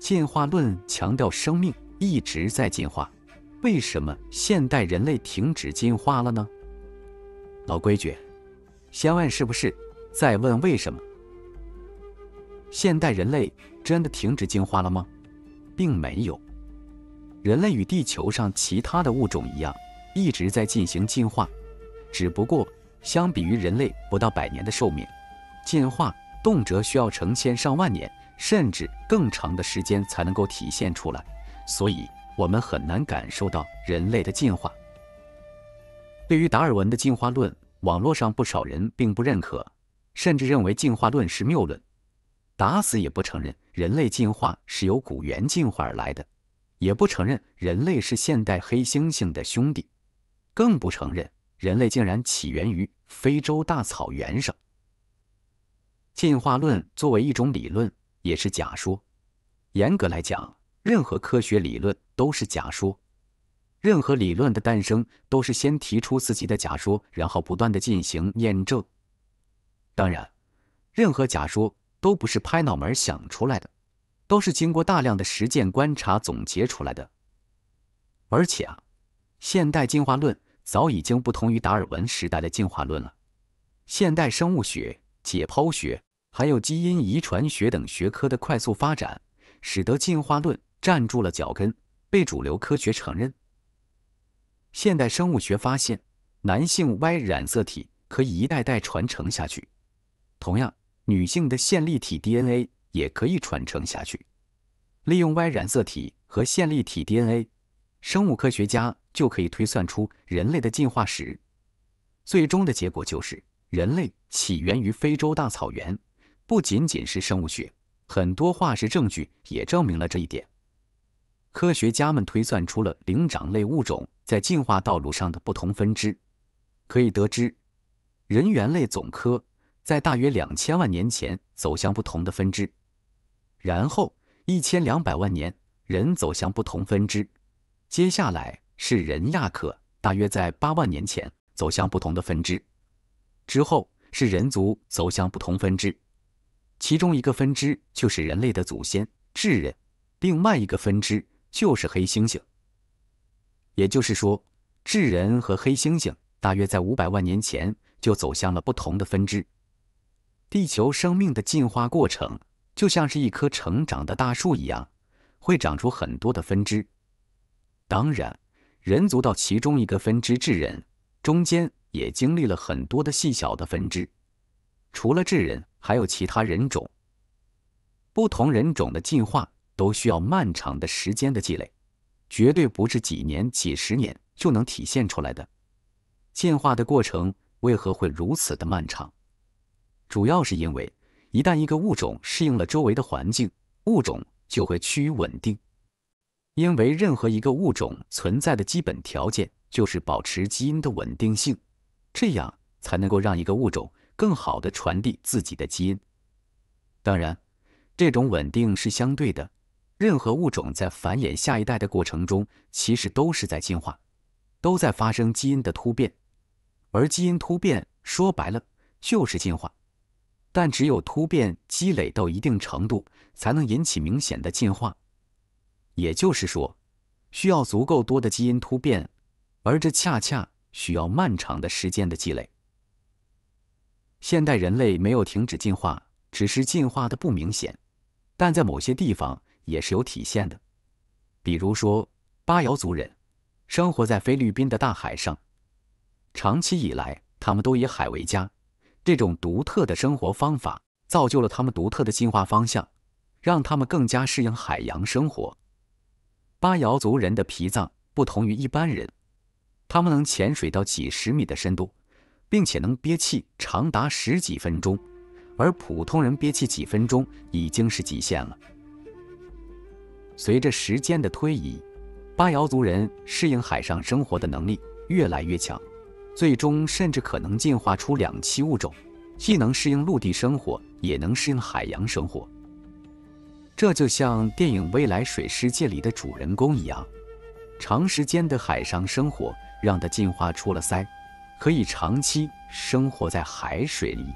进化论强调生命一直在进化，为什么现代人类停止进化了呢？老规矩，先问是不是，再问为什么。现代人类真的停止进化了吗？并没有，人类与地球上其他的物种一样，一直在进行进化，只不过相比于人类不到百年的寿命，进化。动辄需要成千上万年，甚至更长的时间才能够体现出来，所以我们很难感受到人类的进化。对于达尔文的进化论，网络上不少人并不认可，甚至认为进化论是谬论，打死也不承认人类进化是由古猿进化而来的，也不承认人类是现代黑猩猩的兄弟，更不承认人类竟然起源于非洲大草原上。进化论作为一种理论也是假说，严格来讲，任何科学理论都是假说。任何理论的诞生都是先提出自己的假说，然后不断的进行验证。当然，任何假说都不是拍脑门想出来的，都是经过大量的实践观察总结出来的。而且啊，现代进化论早已经不同于达尔文时代的进化论了，现代生物学。解剖学、还有基因遗传学等学科的快速发展，使得进化论站住了脚跟，被主流科学承认。现代生物学发现，男性 Y 染色体可以一代代传承下去，同样，女性的线粒体 DNA 也可以传承下去。利用 Y 染色体和线粒体 DNA，生物科学家就可以推算出人类的进化史。最终的结果就是。人类起源于非洲大草原，不仅仅是生物学，很多化石证据也证明了这一点。科学家们推算出了灵长类物种在进化道路上的不同分支。可以得知，人猿类总科在大约两千万年前走向不同的分支，然后一千两百万年人走向不同分支，接下来是人亚科，大约在八万年前走向不同的分支。之后是人族走向不同分支，其中一个分支就是人类的祖先智人，另外一个分支就是黑猩猩。也就是说，智人和黑猩猩大约在五百万年前就走向了不同的分支。地球生命的进化过程就像是一棵成长的大树一样，会长出很多的分支。当然，人族到其中一个分支智人中间。也经历了很多的细小的分支，除了智人，还有其他人种。不同人种的进化都需要漫长的时间的积累，绝对不是几年、几十年就能体现出来的。进化的过程为何会如此的漫长？主要是因为一旦一个物种适应了周围的环境，物种就会趋于稳定。因为任何一个物种存在的基本条件就是保持基因的稳定性。这样才能够让一个物种更好的传递自己的基因。当然，这种稳定是相对的。任何物种在繁衍下一代的过程中，其实都是在进化，都在发生基因的突变。而基因突变说白了就是进化，但只有突变积累到一定程度，才能引起明显的进化。也就是说，需要足够多的基因突变，而这恰恰。需要漫长的时间的积累。现代人类没有停止进化，只是进化的不明显，但在某些地方也是有体现的。比如说，巴瑶族人生活在菲律宾的大海上，长期以来他们都以海为家。这种独特的生活方法造就了他们独特的进化方向，让他们更加适应海洋生活。巴瑶族人的脾脏不同于一般人。他们能潜水到几十米的深度，并且能憋气长达十几分钟，而普通人憋气几分钟已经是极限了。随着时间的推移，巴瑶族人适应海上生活的能力越来越强，最终甚至可能进化出两栖物种，既能适应陆地生活，也能适应海洋生活。这就像电影《未来水世界》里的主人公一样，长时间的海上生活。让它进化出了鳃，可以长期生活在海水里。